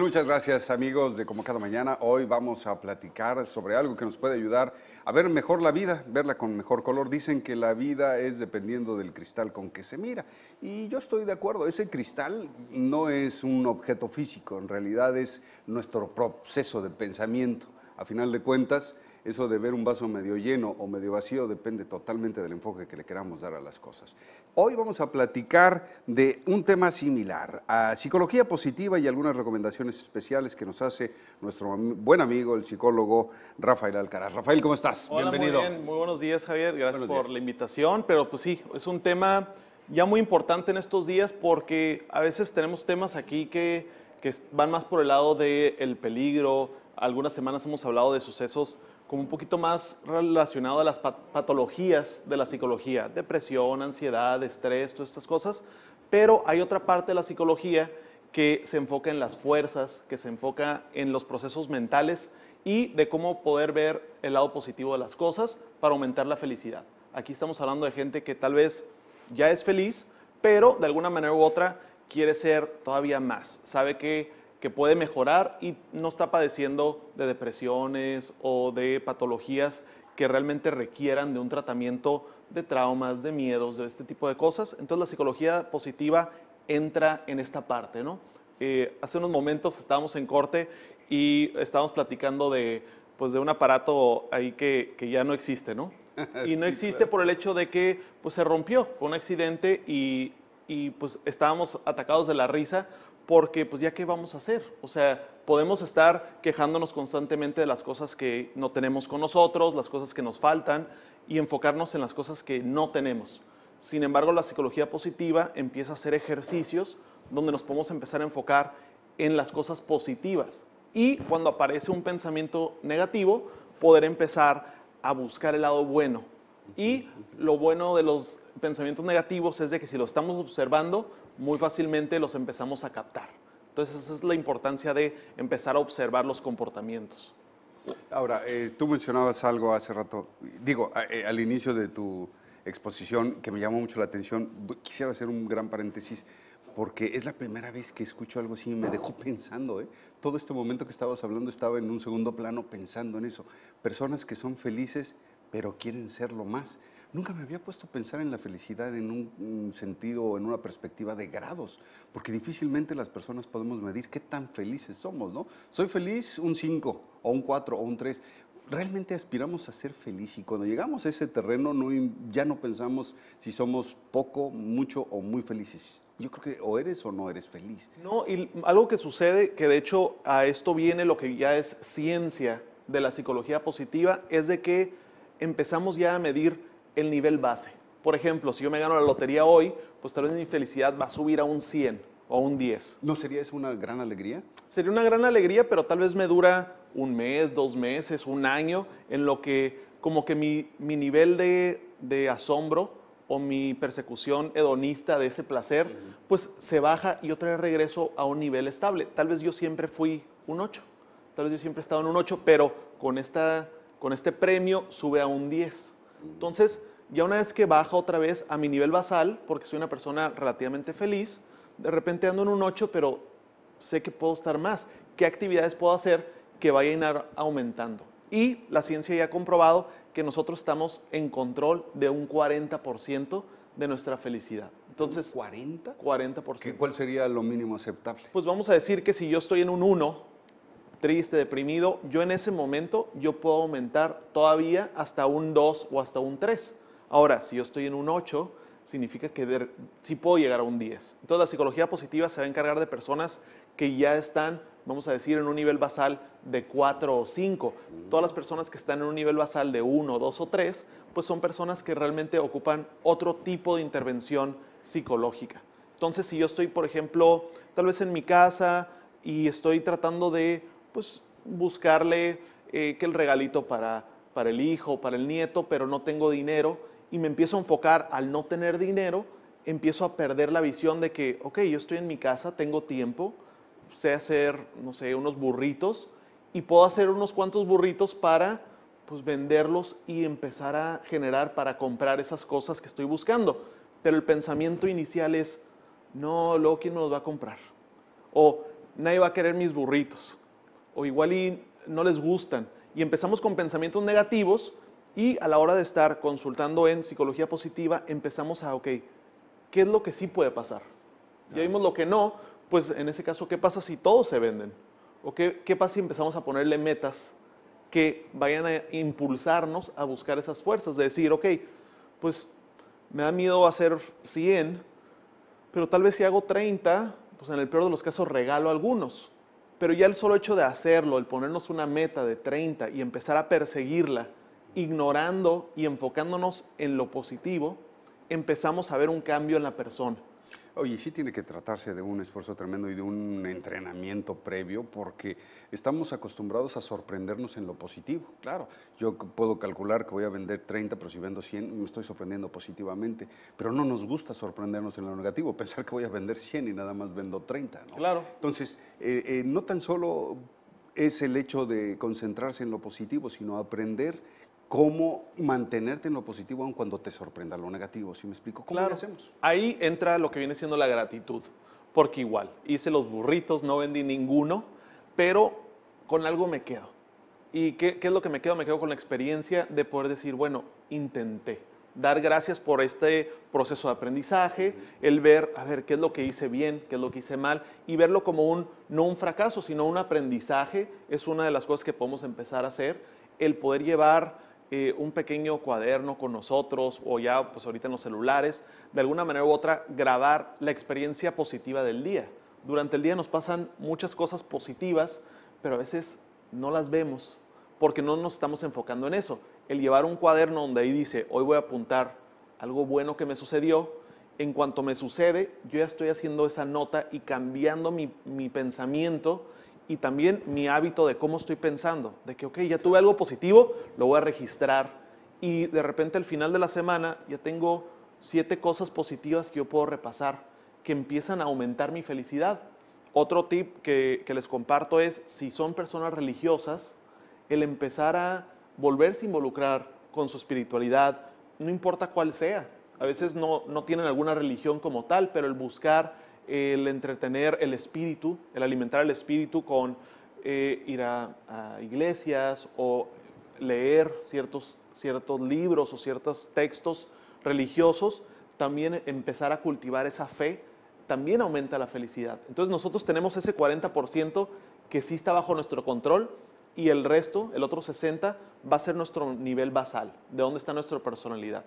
muchas gracias amigos de Como Cada Mañana. Hoy vamos a platicar sobre algo que nos puede ayudar a ver mejor la vida, verla con mejor color. Dicen que la vida es dependiendo del cristal con que se mira. Y yo estoy de acuerdo, ese cristal no es un objeto físico, en realidad es nuestro proceso de pensamiento. A final de cuentas, eso de ver un vaso medio lleno o medio vacío depende totalmente del enfoque que le queramos dar a las cosas. Hoy vamos a platicar de un tema similar, a psicología positiva y algunas recomendaciones especiales que nos hace nuestro buen amigo, el psicólogo Rafael Alcaraz. Rafael, ¿cómo estás? Hola, Bienvenido. Muy, bien. muy buenos días, Javier. Gracias por la invitación. Pero pues sí, es un tema ya muy importante en estos días porque a veces tenemos temas aquí que, van más por el lado del peligro. Algunas semanas hemos hablado de sucesos como un poquito más relacionado a las patologías de la psicología, depresión, ansiedad, estrés, todas estas cosas, pero hay otra parte de la psicología que se enfoca en las fuerzas, que se enfoca en los procesos mentales y de cómo poder ver el lado positivo de las cosas para aumentar la felicidad. Aquí estamos hablando de gente que tal vez ya es feliz, pero de alguna manera u otra quiere ser todavía más. Sabe que que puede mejorar y no está padeciendo de depresiones o de patologías que realmente requieran de un tratamiento de traumas, de miedos, de este tipo de cosas. Entonces la psicología positiva entra en esta parte, ¿no? Eh, hace unos momentos estábamos en corte y estábamos platicando de, pues, de un aparato ahí que, ya no existe, ¿no? Y no existe por el hecho de que pues, se rompió, fue un accidente y, y pues estábamos atacados de la risa porque pues ya qué vamos a hacer. O sea, podemos estar quejándonos constantemente de las cosas que no tenemos con nosotros, las cosas que nos faltan y enfocarnos en las cosas que no tenemos. Sin embargo, la psicología positiva empieza a hacer ejercicios donde nos podemos empezar a enfocar en las cosas positivas. Y cuando aparece un pensamiento negativo, poder empezar a buscar el lado bueno, y lo bueno de los pensamientos negativos es de que si lo estamos observando, muy fácilmente los empezamos a captar. Entonces esa es la importancia de empezar a observar los comportamientos. Ahora, eh, tú mencionabas algo hace rato, digo, eh, al inicio de tu exposición que me llamó mucho la atención. Quisiera hacer un gran paréntesis porque es la primera vez que escucho algo así y me dejó pensando. ¿eh? Todo este momento que estabas hablando estaba en un segundo plano pensando en eso. Personas que son felices pero quieren serlo más. Nunca me había puesto a pensar en la felicidad en un sentido, en una perspectiva de grados, porque difícilmente las personas podemos medir qué tan felices somos, ¿no? Soy feliz un 5 o un 4 o un 3. Realmente aspiramos a ser feliz y cuando llegamos a ese terreno no, ya no pensamos si somos poco, mucho o muy felices. Yo creo que o eres o no eres feliz. No, y algo que sucede, que de hecho a esto viene lo que ya es ciencia de la psicología positiva, es de que empezamos ya a medir el nivel base. Por ejemplo, si yo me gano la lotería hoy, pues tal vez mi felicidad va a subir a un 100 o un 10. ¿No sería eso una gran alegría? Sería una gran alegría, pero tal vez me dura un mes, dos meses, un año, en lo que como que mi, mi nivel de, de, asombro o mi persecución hedonista de ese placer, pues se baja y otra vez regreso a un nivel estable. Tal vez yo siempre fui un 8, tal vez yo siempre he estado en un 8, pero con esta con este premio sube a un 10. Entonces, ya una vez que baja otra vez a mi nivel basal, porque soy una persona relativamente feliz, de repente ando en un 8, pero sé que puedo estar más. ¿Qué actividades puedo hacer que vayan aumentando? Y la ciencia ya ha comprobado que nosotros estamos en control de un 40% de nuestra felicidad. Entonces, ¿40? 40%. ¿Qué, ¿Cuál sería lo mínimo aceptable? Pues vamos a decir que si yo estoy en un 1, triste, deprimido, yo en ese momento yo puedo aumentar todavía hasta un 2 o hasta un 3. Ahora, si yo estoy en un 8, significa que si sí puedo llegar a un 10. Entonces la psicología positiva se va a encargar de personas que ya están, vamos a decir, en un nivel basal de 4 o 5. Todas las personas que están en un nivel basal de 1, 2 o 3, pues son personas que realmente ocupan otro tipo de intervención psicológica. Entonces, si yo estoy, por ejemplo, tal vez en mi casa y estoy tratando de pues buscarle eh, que el regalito para, el hijo, para el nieto, pero no tengo dinero y me empiezo a enfocar al no tener dinero, empiezo a perder la visión de que, ok, yo estoy en mi casa, tengo tiempo, sé hacer, no sé, unos burritos y puedo hacer unos cuantos burritos para pues venderlos y empezar a generar para comprar esas cosas que estoy buscando. Pero el pensamiento inicial es, no, luego quién me los va a comprar. O nadie va a querer mis burritos o igual no les gustan. Y empezamos con pensamientos negativos y a la hora de estar consultando en psicología positiva empezamos a, ok, ¿qué es lo que sí puede pasar? Ya vimos lo que no, pues en ese caso, ¿qué pasa si todos se venden? ¿O qué, qué pasa si empezamos a ponerle metas que vayan a impulsarnos a buscar esas fuerzas? De decir, ok, pues me da miedo hacer 100, pero tal vez si hago 30, pues en el peor de los casos regalo algunos. Pero ya el solo hecho de hacerlo, el ponernos una meta de 30 y empezar a perseguirla, ignorando y enfocándonos en lo positivo, empezamos a ver un cambio en la persona. Oye, sí tiene que tratarse de un esfuerzo tremendo y de un entrenamiento previo porque estamos acostumbrados a sorprendernos en lo positivo. Claro, yo puedo calcular que voy a vender 30, pero si vendo 100 me estoy sorprendiendo positivamente. Pero no nos gusta sorprendernos en lo negativo, pensar que voy a vender 100 y nada más vendo 30. ¿no? Claro. Entonces, eh, eh, no tan solo es el hecho de concentrarse en lo positivo, sino aprender cómo mantenerte en lo positivo aun cuando te sorprenda lo negativo. ¿Sí me explico? ¿Cómo lo hacemos? Ahí entra lo que viene siendo la gratitud, porque igual hice los burritos, no vendí ninguno, pero con algo me quedo. ¿Y qué, es lo que me quedo? Me quedo con la experiencia de poder decir, bueno, intenté. Dar gracias por este proceso de aprendizaje, el ver, a ver, qué es lo que hice bien, qué es lo que hice mal, y verlo como un, no un fracaso, sino un aprendizaje, es una de las cosas que podemos empezar a hacer, el poder llevar eh, un pequeño cuaderno con nosotros o ya pues ahorita en los celulares, de alguna manera u otra grabar la experiencia positiva del día. Durante el día nos pasan muchas cosas positivas, pero a veces no las vemos porque no nos estamos enfocando en eso. El llevar un cuaderno donde ahí dice, hoy voy a apuntar algo bueno que me sucedió, en cuanto me sucede, yo ya estoy haciendo esa nota y cambiando mi, mi pensamiento y también mi hábito de cómo estoy pensando, de que, ok, ya tuve algo positivo, lo voy a registrar y de repente al final de la semana ya tengo siete cosas positivas que yo puedo repasar, que empiezan a aumentar mi felicidad. Otro tip que, les comparto es, si son personas religiosas, el empezar a volverse a involucrar con su espiritualidad, no importa cuál sea. A veces no, no tienen alguna religión como tal, pero el buscar el entretener el espíritu, el alimentar el espíritu con eh, ir a, iglesias o leer ciertos, ciertos libros o ciertos textos religiosos, también empezar a cultivar esa fe, también aumenta la felicidad. Entonces nosotros tenemos ese 40% que sí está bajo nuestro control y el resto, el otro 60, va a ser nuestro nivel basal, de dónde está nuestra personalidad.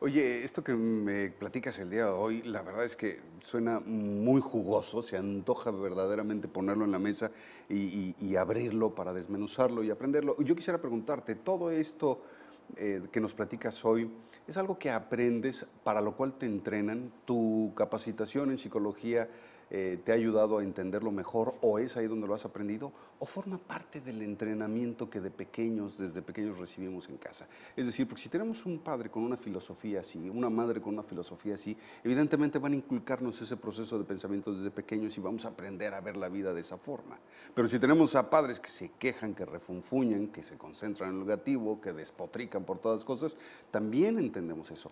Oye, esto que me platicas el día de hoy, la verdad es que suena muy jugoso, se antoja verdaderamente ponerlo en la mesa y, abrirlo para desmenuzarlo y aprenderlo. Yo quisiera preguntarte, todo esto eh, que nos platicas hoy, ¿es algo que aprendes, para lo cual te entrenan? ¿Tu capacitación en psicología eh, te ha ayudado a entenderlo mejor o es ahí donde lo has aprendido o forma parte del entrenamiento que de pequeños, desde pequeños recibimos en casa. Es decir, porque si tenemos un padre con una filosofía así, una madre con una filosofía así, evidentemente van a inculcarnos ese proceso de pensamiento desde pequeños y vamos a aprender a ver la vida de esa forma. Pero si tenemos a padres que se quejan, que refunfuñan, que se concentran en lo negativo, que despotrican por todas las cosas, también entendemos eso.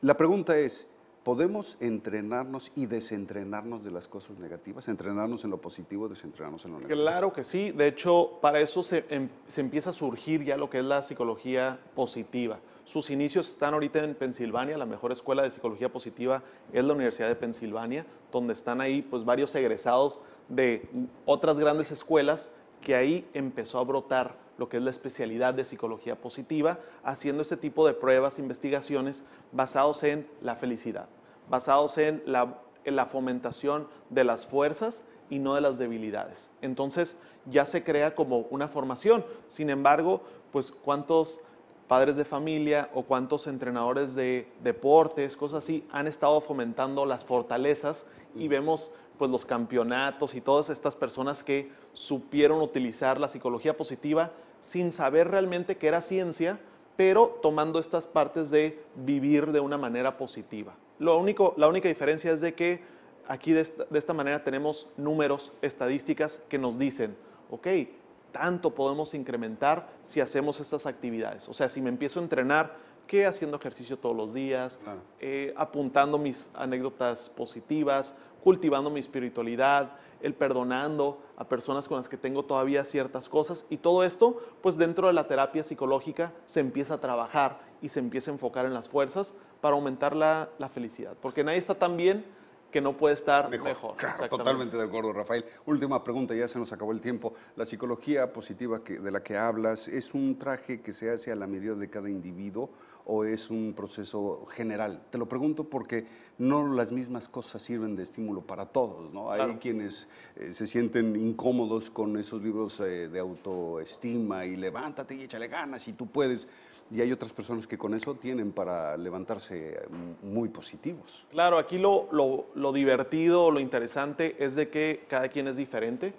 La pregunta es, podemos entrenarnos y desentrenarnos de las cosas negativas, entrenarnos en lo positivo, desentrenarnos en lo negativo. Claro que sí, de hecho, para eso em, se, empieza a surgir ya lo que es la psicología positiva. Sus inicios están ahorita en Pensilvania, la mejor escuela de psicología positiva es la Universidad de Pensilvania, donde están ahí pues varios egresados de otras grandes escuelas que ahí empezó a brotar lo que es la especialidad de psicología positiva, haciendo ese tipo de pruebas, investigaciones basados en la felicidad basados en la, en la fomentación de las fuerzas y no de las debilidades. Entonces ya se crea como una formación. Sin embargo, pues cuántos padres de familia o cuántos entrenadores de deportes, cosas así, han estado fomentando las fortalezas y mm. vemos pues los campeonatos y todas estas personas que supieron utilizar la psicología positiva sin saber realmente que era ciencia, pero tomando estas partes de vivir de una manera positiva la única diferencia es de que aquí de esta, manera tenemos números, estadísticas que nos dicen, ok, tanto podemos incrementar si hacemos estas actividades. O sea, si me empiezo a entrenar, ¿qué? Haciendo ejercicio todos los días, eh, apuntando mis anécdotas positivas, cultivando mi espiritualidad, el perdonando a personas con las que tengo todavía ciertas cosas. Y todo esto, pues dentro de la terapia psicológica se empieza a trabajar y se empieza a enfocar en las fuerzas para aumentar la, la felicidad. Porque nadie está tan bien que no puede estar mejor. Claro, totalmente de acuerdo, Rafael. Última pregunta, ya se nos acabó el tiempo. La psicología positiva que, de la que hablas, ¿es un traje que se hace a la medida de cada individuo o es un proceso general? Te lo pregunto porque no las mismas cosas sirven de estímulo para todos, ¿no? Hay quienes eh, se sienten incómodos con esos libros eh, de autoestima y levántate y échale ganas y tú puedes y hay otras personas que con eso tienen para levantarse mm, muy positivos. Claro, aquí lo, divertido, lo interesante es de que cada quien es diferente,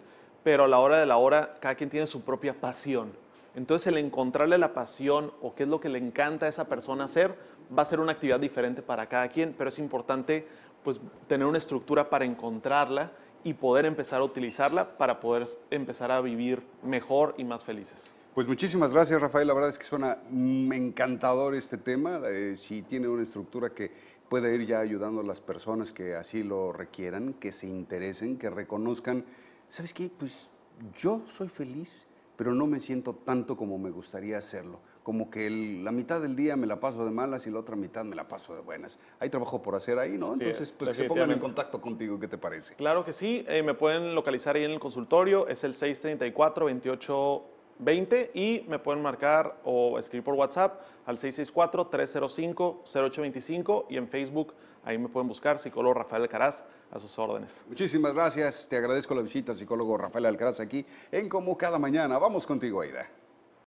pero a la hora de la hora cada quien tiene su propia pasión. Entonces el encontrarle la pasión o qué es lo que le encanta a esa persona hacer va a ser una actividad diferente para cada quien, pero es importante pues tener una estructura para encontrarla y poder empezar a utilizarla para poder empezar a vivir mejor y más felices. Pues muchísimas gracias, Rafael. La verdad es que suena mm, encantador este tema. Eh, si tiene una estructura que puede ir ya ayudando a las personas que así lo requieran, que se interesen, que reconozcan, ¿sabes qué? Pues yo soy feliz, pero no me siento tanto como me gustaría hacerlo. Como que la mitad del día me la paso de malas y la otra mitad me la paso de buenas. Hay trabajo por hacer ahí, ¿no? Entonces, pues que se pongan en contacto contigo, ¿qué te parece? Claro que sí. Eh, me pueden localizar ahí en el consultorio. Es el 634 28 20 y me pueden marcar o escribir por WhatsApp al 664-305-0825 y en Facebook ahí me pueden buscar, psicólogo Rafael Alcaraz, a sus órdenes. Muchísimas gracias, te agradezco la visita, psicólogo Rafael Alcaraz, aquí en Como Cada Mañana. Vamos contigo, Aida.